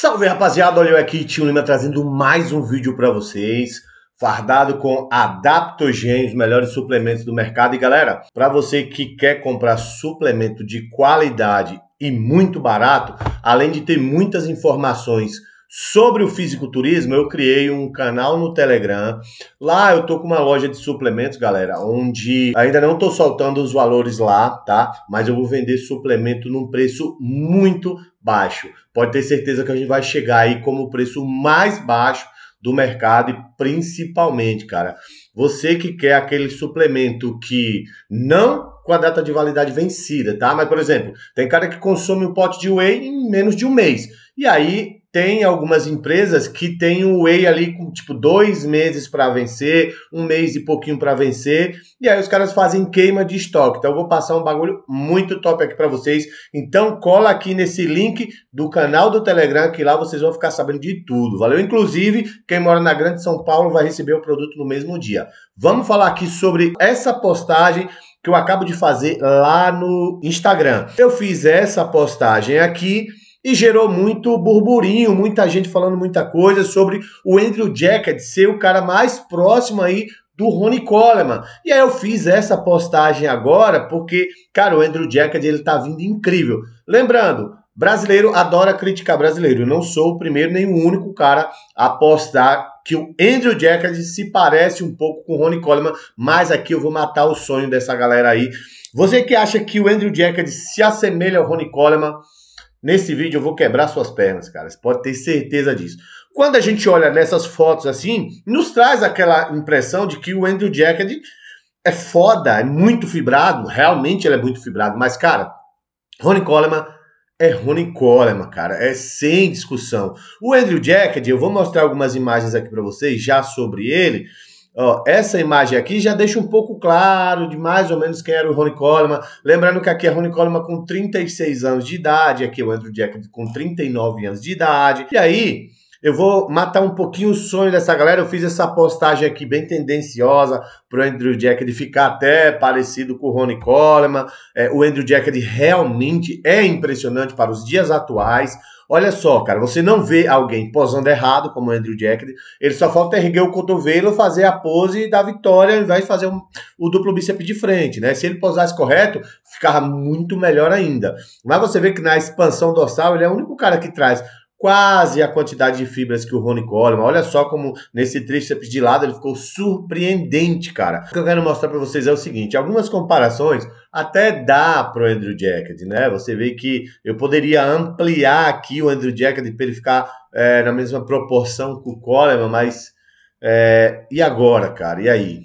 Salve rapaziada, olha eu aqui, Tio Lima trazendo mais um vídeo para vocês, fardado com Adaptogen, os melhores suplementos do mercado. E galera, para você que quer comprar suplemento de qualidade e muito barato, além de ter muitas informações sobre o fisiculturismo, eu criei um canal no Telegram. Lá eu tô com uma loja de suplementos, galera, onde ainda não tô soltando os valores lá, tá? Mas eu vou vender suplemento num preço muito baixo. Pode ter certeza que a gente vai chegar aí como o preço mais baixo do mercado e principalmente, cara, você que quer aquele suplemento que não com a data de validade vencida, tá? Mas, por exemplo, tem cara que consome um pote de whey em menos de um mês. E aí tem algumas empresas que tem o whey ali com tipo dois meses para vencer, um mês e pouquinho para vencer, e aí os caras fazem queima de estoque. Então eu vou passar um bagulho muito top aqui para vocês. Então cola aqui nesse link do canal do Telegram que lá vocês vão ficar sabendo de tudo. Valeu, inclusive, quem mora na Grande São Paulo vai receber o produto no mesmo dia. Vamos falar aqui sobre essa postagem que eu acabo de fazer lá no Instagram. Eu fiz essa postagem aqui e gerou muito burburinho, muita gente falando muita coisa sobre o Andrew Jacket ser o cara mais próximo aí do Rony Coleman. E aí eu fiz essa postagem agora porque, cara, o Andrew Jacket ele tá vindo incrível. Lembrando, brasileiro adora criticar brasileiro. Eu não sou o primeiro nem o único cara a postar que o Andrew Jacket se parece um pouco com o Rony Coleman, mas aqui eu vou matar o sonho dessa galera aí. Você que acha que o Andrew Jacket se assemelha ao Rony Coleman, Nesse vídeo eu vou quebrar suas pernas, cara. Você pode ter certeza disso. Quando a gente olha nessas fotos assim, nos traz aquela impressão de que o Andrew Jacket é foda, é muito fibrado. Realmente ele é muito fibrado. Mas, cara, Ronnie Coleman é Ronnie Coleman, cara. É sem discussão. O Andrew Jacket, eu vou mostrar algumas imagens aqui para vocês já sobre ele. Ó, essa imagem aqui já deixa um pouco claro de mais ou menos quem era o Ronnie Coleman. Lembrando que aqui é Ronnie Coleman com 36 anos de idade, aqui é o Andrew Jackson com 39 anos de idade. E aí, eu vou matar um pouquinho o sonho dessa galera. Eu fiz essa postagem aqui bem tendenciosa para o Andrew Jack de ficar até parecido com o Ronnie Coleman. É, o Andrew Jack realmente é impressionante para os dias atuais. Olha só, cara, você não vê alguém posando errado, como o Andrew Jack, ele só falta erguer o cotovelo, fazer a pose da vitória, ao invés de fazer um, o duplo bíceps de frente, né? Se ele posasse correto, ficava muito melhor ainda. Mas você vê que na expansão dorsal, ele é o único cara que traz quase a quantidade de fibras que o Rony Coleman. Olha só como nesse tríceps de lado ele ficou surpreendente, cara. O que eu quero mostrar para vocês é o seguinte, algumas comparações até dá pro Andrew Jacket, né? Você vê que eu poderia ampliar aqui o Andrew Jacket para ele ficar é, na mesma proporção que o Coleman, mas é, e agora, cara? E aí?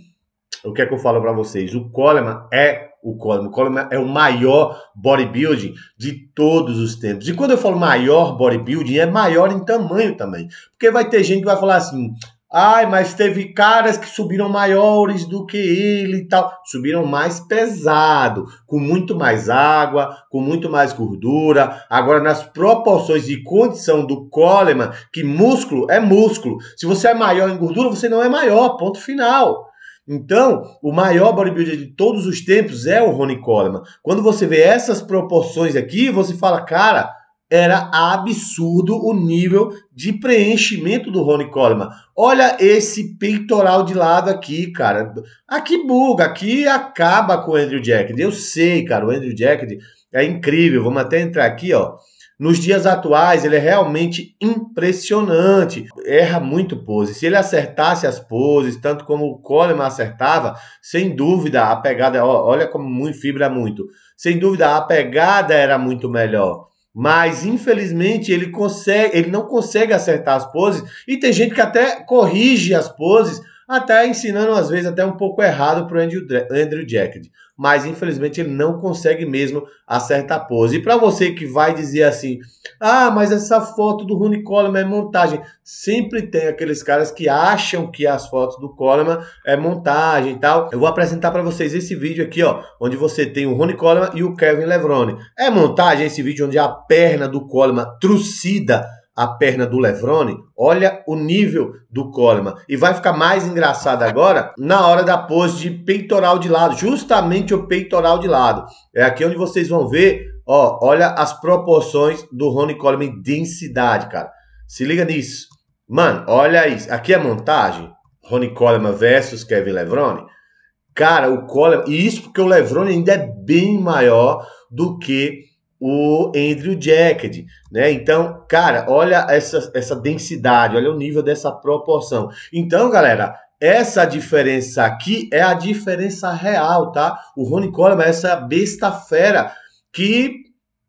O que é que eu falo para vocês? O Coleman é o Coleman. O Coleman é o maior bodybuilding de todos os tempos. E quando eu falo maior bodybuilding, é maior em tamanho também. Porque vai ter gente que vai falar assim: ai, mas teve caras que subiram maiores do que ele e tal. Subiram mais pesado, com muito mais água, com muito mais gordura. Agora, nas proporções e condição do Coleman, que músculo é músculo. Se você é maior em gordura, você não é maior, ponto final. Então, o maior bodybuilder de todos os tempos é o Ronnie Coleman. Quando você vê essas proporções aqui, você fala, cara, era absurdo o nível de preenchimento do Ronnie Coleman. Olha esse peitoral de lado aqui, cara. Aqui buga, aqui acaba com o Andrew Jack. Eu sei, cara, o Andrew Jack é incrível. Vamos até entrar aqui, ó. Nos dias atuais, ele é realmente impressionante. Erra muito pose. Se ele acertasse as poses, tanto como o Coleman acertava, sem dúvida a pegada, olha como muito fibra muito. Sem dúvida a pegada era muito melhor. Mas infelizmente ele consegue, ele não consegue acertar as poses e tem gente que até corrige as poses até ensinando às vezes até um pouco errado para o Andrew, Andrew Mas infelizmente ele não consegue mesmo acertar a pose. E para você que vai dizer assim, ah, mas essa foto do Rune Coleman é montagem. Sempre tem aqueles caras que acham que as fotos do Coleman é montagem e tal. Eu vou apresentar para vocês esse vídeo aqui, ó, onde você tem o Rune Coleman e o Kevin Levrone. É montagem esse vídeo onde a perna do Coleman trucida a perna do Levrone, olha o nível do Coleman. E vai ficar mais engraçado agora na hora da pose de peitoral de lado, justamente o peitoral de lado. É aqui onde vocês vão ver, ó, olha as proporções do Ronnie Coleman em densidade, cara. Se liga nisso. Mano, olha isso. Aqui é a montagem, Ronnie Coleman versus Kevin Levrone. Cara, o Coleman, e isso porque o Levrone ainda é bem maior do que o Andrew Jacket, né? Então, cara, olha essa, essa densidade, olha o nível dessa proporção. Então, galera, essa diferença aqui é a diferença real, tá? O Ronnie Coleman é essa besta fera que,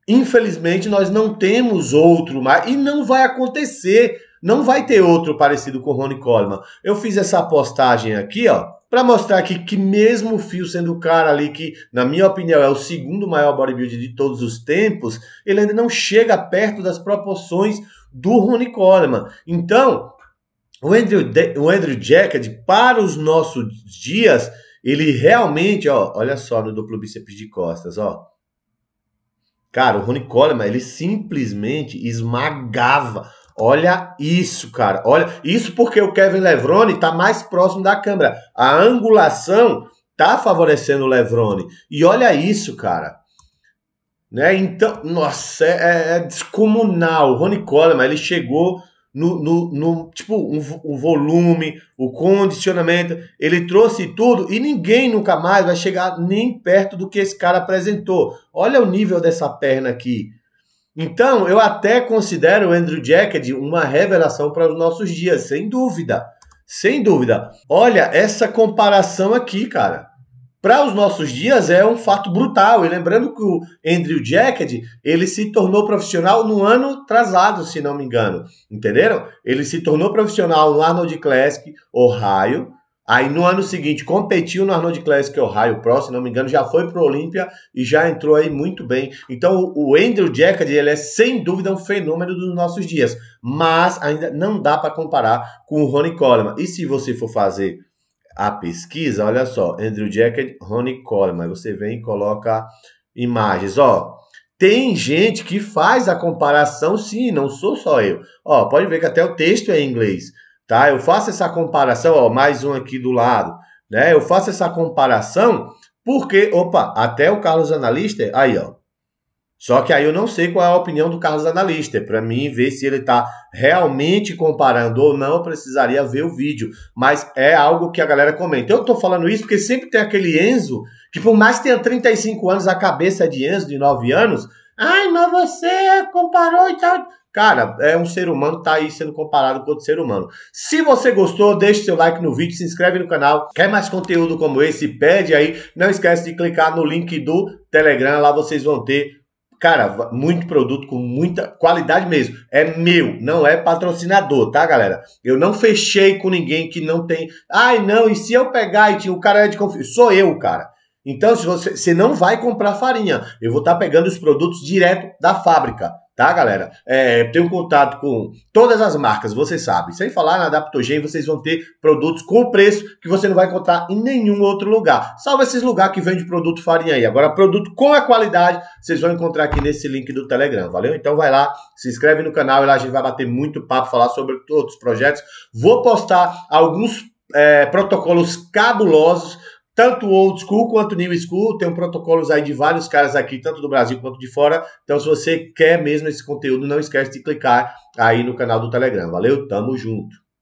infelizmente, nós não temos outro mais e não vai acontecer não vai ter outro parecido com o Ronnie Coleman. Eu fiz essa postagem aqui, ó, para mostrar aqui que mesmo o Fio sendo o cara ali que, na minha opinião, é o segundo maior bodybuilder de todos os tempos, ele ainda não chega perto das proporções do Ronnie Coleman. Então, o Andrew, De o Andrew Jackett, para os nossos dias, ele realmente, ó, olha só no duplo bíceps de costas, ó. Cara, o Ronnie Coleman, ele simplesmente esmagava Olha isso, cara. Olha isso porque o Kevin Levrone está mais próximo da câmera. A angulação está favorecendo o Levrone. E olha isso, cara. Né? Então, nossa, é, é, é descomunal. O Rony Coleman, ele chegou no, no, no tipo, o um, um volume, o condicionamento, ele trouxe tudo e ninguém nunca mais vai chegar nem perto do que esse cara apresentou. Olha o nível dessa perna aqui. Então, eu até considero o Andrew Jacked uma revelação para os nossos dias, sem dúvida. Sem dúvida. Olha, essa comparação aqui, cara. Para os nossos dias é um fato brutal. E lembrando que o Andrew Jacked, ele se tornou profissional no ano atrasado, se não me engano. Entenderam? Ele se tornou profissional no Arnold Classic, Ohio, Aí no ano seguinte competiu no Arnold Classic Ohio Pro, se não me engano, já foi pro Olímpia e já entrou aí muito bem. Então o Andrew Jacket, ele é sem dúvida um fenômeno dos nossos dias, mas ainda não dá para comparar com o Ronnie Coleman. E se você for fazer a pesquisa, olha só, Andrew Jacket, Ronnie Coleman, você vem e coloca imagens, ó. Tem gente que faz a comparação, sim, não sou só eu. Ó, pode ver que até o texto é em inglês tá? Eu faço essa comparação, ó, mais um aqui do lado, né? Eu faço essa comparação porque, opa, até o Carlos Analista, aí, ó. Só que aí eu não sei qual é a opinião do Carlos Analista. Para mim, ver se ele está realmente comparando ou não, eu precisaria ver o vídeo. Mas é algo que a galera comenta. Eu estou falando isso porque sempre tem aquele Enzo, que por mais que tenha 35 anos, a cabeça é de Enzo, de 9 anos, Ai, mas você comparou e tal. Cara, é um ser humano tá aí sendo comparado com outro ser humano. Se você gostou, deixe seu like no vídeo, se inscreve no canal. Quer mais conteúdo como esse? Pede aí. Não esquece de clicar no link do Telegram, lá vocês vão ter Cara, muito produto com muita qualidade mesmo. É meu, não é patrocinador, tá, galera? Eu não fechei com ninguém que não tem. Ai, não, e se eu pegar e o cara é de confiança? Sou eu, cara. Então, se você, você não vai comprar farinha, eu vou estar tá pegando os produtos direto da fábrica, tá, galera? É, tenho contato com todas as marcas, vocês sabem. Sem falar na Adaptogen, vocês vão ter produtos com preço que você não vai encontrar em nenhum outro lugar. Salvo esses lugares que vende produto farinha aí. Agora, produto com a qualidade, vocês vão encontrar aqui nesse link do Telegram, valeu? Então, vai lá, se inscreve no canal e lá a gente vai bater muito papo, falar sobre outros projetos. Vou postar alguns é, protocolos cabulosos tanto old school quanto new school, tem um protocolos aí de vários caras aqui, tanto do Brasil quanto de fora. Então, se você quer mesmo esse conteúdo, não esquece de clicar aí no canal do Telegram. Valeu, tamo junto.